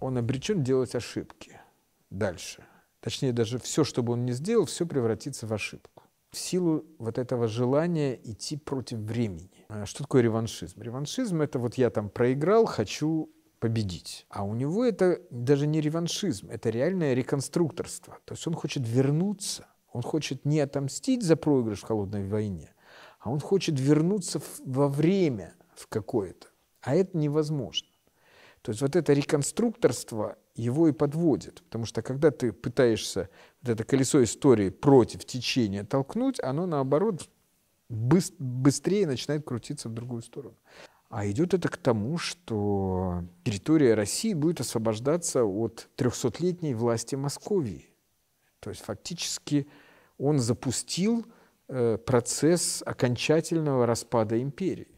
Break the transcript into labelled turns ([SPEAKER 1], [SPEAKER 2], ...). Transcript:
[SPEAKER 1] он обречен делать ошибки дальше. Точнее, даже все, что бы он ни сделал, все превратится в ошибку. В силу вот этого желания идти против времени. А что такое реваншизм? Реваншизм — это вот я там проиграл, хочу победить. А у него это даже не реваншизм, это реальное реконструкторство. То есть он хочет вернуться, он хочет не отомстить за проигрыш в холодной войне, а он хочет вернуться во время в какое-то. А это невозможно. То есть вот это реконструкторство его и подводит. Потому что когда ты пытаешься вот это колесо истории против течения толкнуть, оно наоборот быстрее начинает крутиться в другую сторону. А идет это к тому, что территория России будет освобождаться от 300-летней власти Московии. То есть фактически он запустил э, процесс окончательного распада империи.